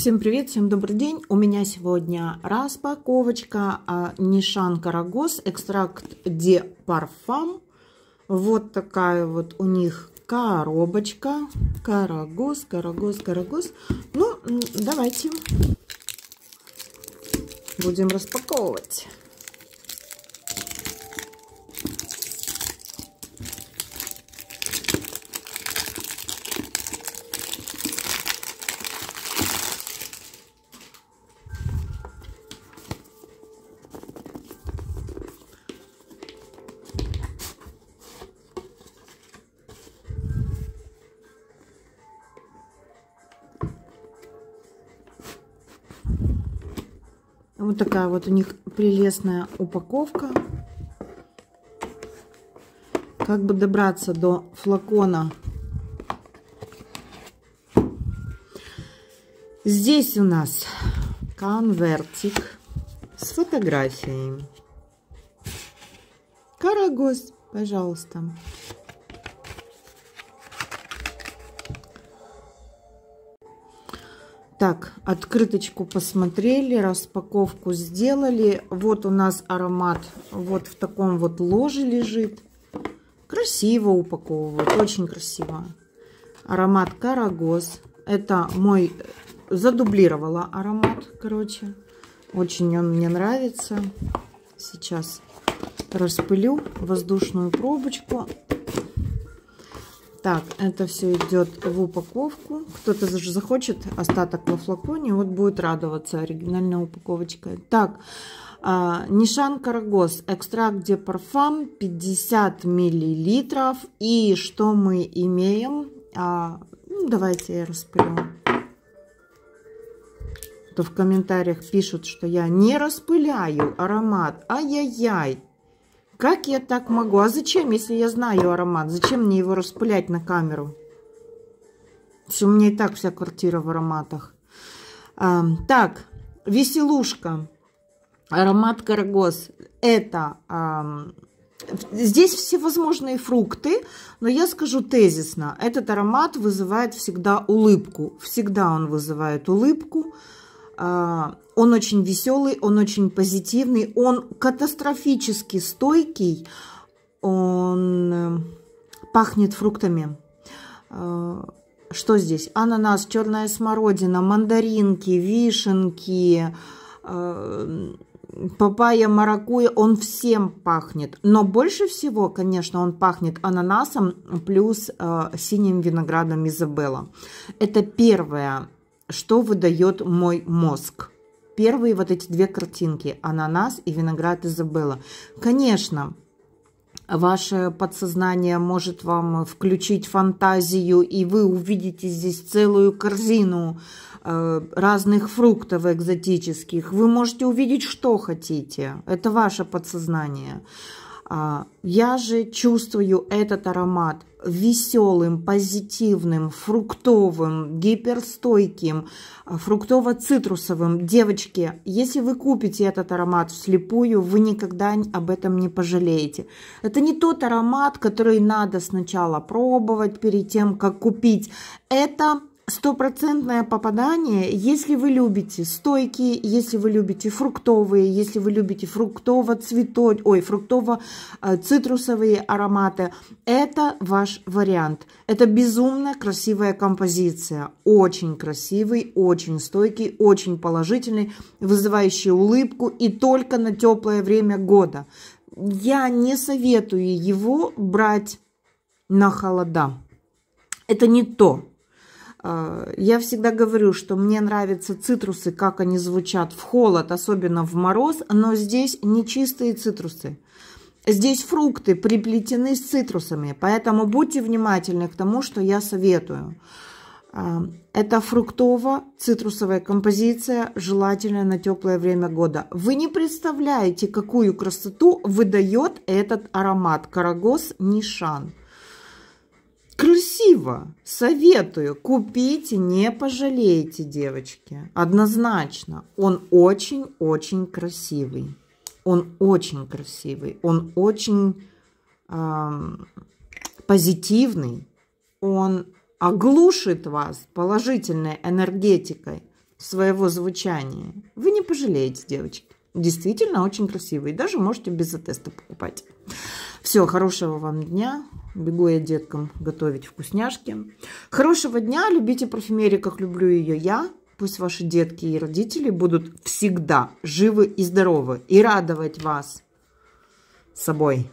Всем привет, всем добрый день. У меня сегодня распаковочка а, Нишан Карагос, экстракт Де Парфам. Вот такая вот у них коробочка. Карагос, Карагос, Карагос. Ну, давайте будем распаковывать. Вот такая вот у них прелестная упаковка. Как бы добраться до флакона? Здесь у нас конвертик с фотографией. Карагос, пожалуйста. Так, открыточку посмотрели, распаковку сделали. Вот у нас аромат вот в таком вот ложе лежит. Красиво упаковывают, очень красиво. Аромат Карагоз. Это мой... Задублировала аромат, короче. Очень он мне нравится. Сейчас распылю воздушную пробочку. Так, это все идет в упаковку. Кто-то же захочет остаток во флаконе, вот будет радоваться оригинальной упаковочкой. Так, Нишан Карагос, экстракт де парфам 50 миллилитров. И что мы имеем? А, ну, давайте я распылю. То в комментариях пишут, что я не распыляю аромат. Ай-яй-яй, как я так могу? А зачем, если я знаю аромат? Зачем мне его распылять на камеру? Все, у меня и так вся квартира в ароматах. А, так, веселушка. Аромат карагос. Это... А, Здесь всевозможные фрукты, но я скажу тезисно. Этот аромат вызывает всегда улыбку. Всегда он вызывает улыбку. А, он очень веселый, он очень позитивный, он катастрофически стойкий, он э, пахнет фруктами. А, что здесь? Ананас, черная смородина, мандаринки, вишенки, а, папайя, маракуйя, он всем пахнет. Но больше всего, конечно, он пахнет ананасом плюс э, синим виноградом Изабелла. Это первое что выдает мой мозг. Первые вот эти две картинки – ананас и виноград Изабелла. Конечно, ваше подсознание может вам включить фантазию, и вы увидите здесь целую корзину э, разных фруктов экзотических. Вы можете увидеть, что хотите. Это ваше подсознание. А, я же чувствую этот аромат веселым, позитивным, фруктовым, гиперстойким, а, фруктово-цитрусовым. Девочки, если вы купите этот аромат вслепую, вы никогда об этом не пожалеете. Это не тот аромат, который надо сначала пробовать перед тем, как купить. Это стопроцентное попадание, если вы любите стойкие, если вы любите фруктовые, если вы любите фруктово-цвето, ой, фруктово-цитрусовые э, ароматы, это ваш вариант. Это безумно красивая композиция, очень красивый, очень стойкий, очень положительный, вызывающий улыбку и только на теплое время года. Я не советую его брать на холода. Это не то, а, я всегда говорю, что мне нравятся цитрусы, как они звучат в холод, особенно в мороз, но здесь не чистые цитрусы. Здесь фрукты приплетены с цитрусами, поэтому будьте внимательны к тому, что я советую. А, это фруктово-цитрусовая композиция, желательно на теплое время года. Вы не представляете, какую красоту выдает этот аромат Карагос Нишан красиво. Советую, купите, не пожалеете, девочки. Однозначно, он очень-очень красивый. Он очень красивый, он очень э, позитивный, он оглушит вас положительной энергетикой своего звучания. Вы не пожалеете, девочки. Действительно очень красивый. Даже можете без теста покупать. Все, хорошего вам дня. Бегу я деткам готовить вкусняшки. Хорошего дня, любите парфюмерию, как люблю ее я. Пусть ваши детки и родители будут всегда живы и здоровы и радовать вас собой.